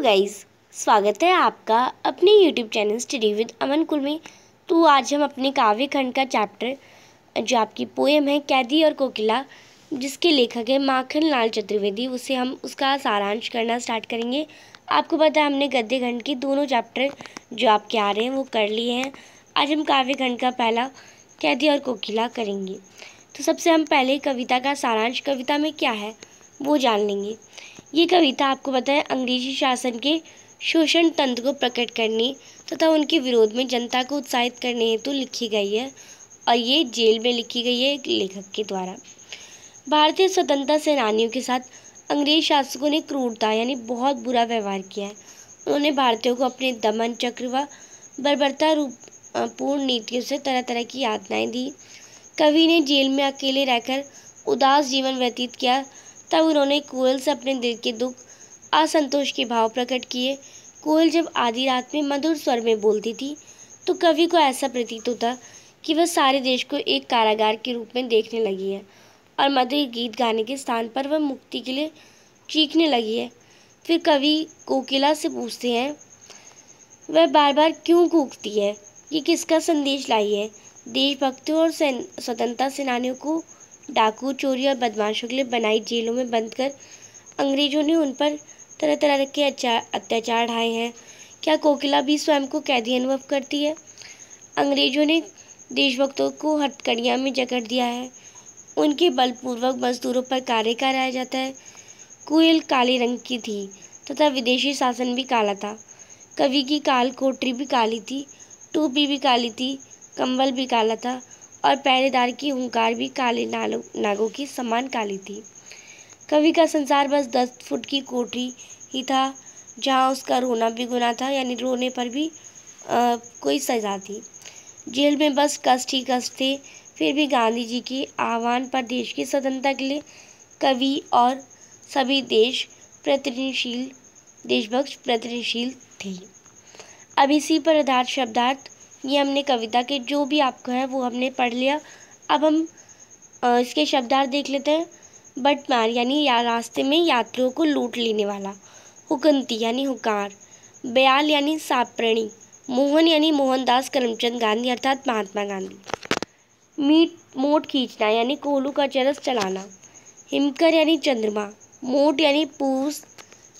guys स्वागत है आपका अपने YouTube channel study with Aman कुल में तो आज हम अपने काव्य खंड का चैप्टर जो आपकी पोएम है कैदी और कोकिला जिसके लेखक है माखन लाल चतुर्वेदी उसे हम उसका सारांश करना स्टार्ट करेंगे आपको पता है हमने गद्य खंड के दोनों चैप्टर जो आपके आ रहे हैं वो कर लिए हैं आज हम काव्य खंड का पहला कैदी और कोकिला करेंगे तो सबसे हम पहले कविता का सारांश कविता में क्या है वो जान लेंगे ये कविता आपको पता है अंग्रेजी शासन के शोषण तंत्र को प्रकट करने तथा उनके विरोध में जनता को उत्साहित करने हेतु तो लिखी गई है और ये जेल में लिखी गई है एक लेखक के द्वारा भारतीय स्वतंत्रता सेनानियों के साथ अंग्रेज शासकों ने क्रूरता यानी बहुत बुरा व्यवहार किया है उन्होंने भारतीयों को अपने दमन चक्र व बर्बरता रूप पूर्ण नीतियों से तरह तरह की यातनाएं दी कवि ने जेल में अकेले रहकर उदास जीवन व्यतीत किया तब उन्होंने कोयल से अपने दिल के दुख असंतोष के भाव प्रकट किए कोयल जब आधी रात में मधुर स्वर में बोलती थी तो कवि को ऐसा प्रतीत होता कि वह सारे देश को एक कारागार के रूप में देखने लगी है और मधुर गीत गाने के स्थान पर वह मुक्ति के लिए चीखने लगी है फिर कवि कोकिला से पूछते हैं वह बार बार क्यों कूकती है ये किसका संदेश लाई है देशभक्तों और स्वतंत्रता सेनानियों को डाकू चोरी और बदमाशों के लिए बनाई जेलों में बंद कर अंग्रेजों ने उन पर तरह तरह के अत्याचार ढाए हैं क्या कोकिला भी स्वयं को कैदी अनुभव करती है अंग्रेजों ने देशभक्तों को हथकड़ियाँ में जकड़ दिया है उनके बलपूर्वक मजदूरों पर कार्य कराया जाता है कोयल काले रंग की थी तथा विदेशी शासन भी काला था कवि की काल कोटरी भी काली थी टोपी भी काली थी कंबल भी काला था और पहरेदार की हुंकार भी काले नागों की समान काली थी कवि का संसार बस दस फुट की कोठरी ही था जहाँ उसका रोना भी गुना था यानी रोने पर भी आ, कोई सजा थी जेल में बस कष्ट ही कष्ट थे फिर भी गांधी जी के आह्वान पर देश की स्वतंत्रता के लिए कवि और सभी देश प्रतिनिधिशील देशभक्त प्रतिनिधिशील थे अब इसी पर आधार शब्दार्थ ये हमने कविता के जो भी आपको है वो हमने पढ़ लिया अब हम इसके शब्दार्थ देख लेते हैं बट मार यानी या रास्ते में यात्रियों को लूट लेने वाला हुकंती यानी हुकार बयाल यानी साप्रणी मोहन यानी मोहनदास करमचंद गांधी अर्थात महात्मा गांधी मीट मोट खींचना यानी कोहलू का चरस चलाना हिमकर यानी चंद्रमा मोट यानी पूस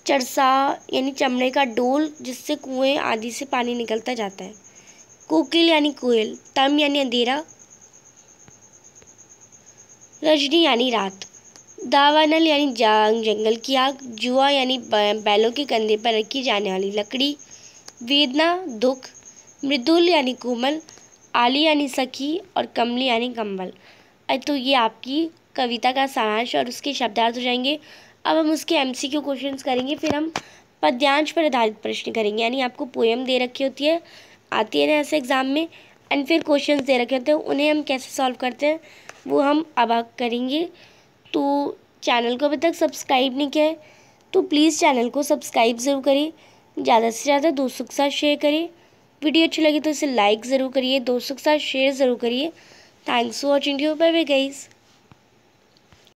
चरसा यानी चमड़े का डोल जिससे कुएं आदि से पानी निकलता जाता है कोकिल यानी कोयल तम यानी अंधेरा रजनी यानी रात दावानल यानी जांग जंगल की आग जुआ यानी बैलों के कंधे पर रखी जाने वाली लकड़ी वेदना दुख मृदुल यानी कोमल आली यानी सखी और कमली यानी कम्बल तो ये आपकी कविता का सारांश और उसके शब्दार्थ हो जाएंगे अब हम उसके एम सी क्यू क्वेश्चन करेंगे फिर हम पद्यांश पर आधारित प्रश्न करेंगे यानी आपको पोएम दे रखी होती है आती है ना ऐसे एग्ज़ाम में एंड फिर क्वेश्चंस दे रखे होते हैं उन्हें हम कैसे सॉल्व करते हैं वो हम अब करेंगे तो चैनल को अभी तक सब्सक्राइब नहीं किया है तो प्लीज़ चैनल को सब्सक्राइब ज़रूर करें ज़्यादा से ज़्यादा दोस्तों के साथ शेयर करें वीडियो अच्छी लगी तो इसे लाइक ज़रूर करिए दोस्तों के साथ शेयर ज़रूर करिए thanks for watching you bye bye guys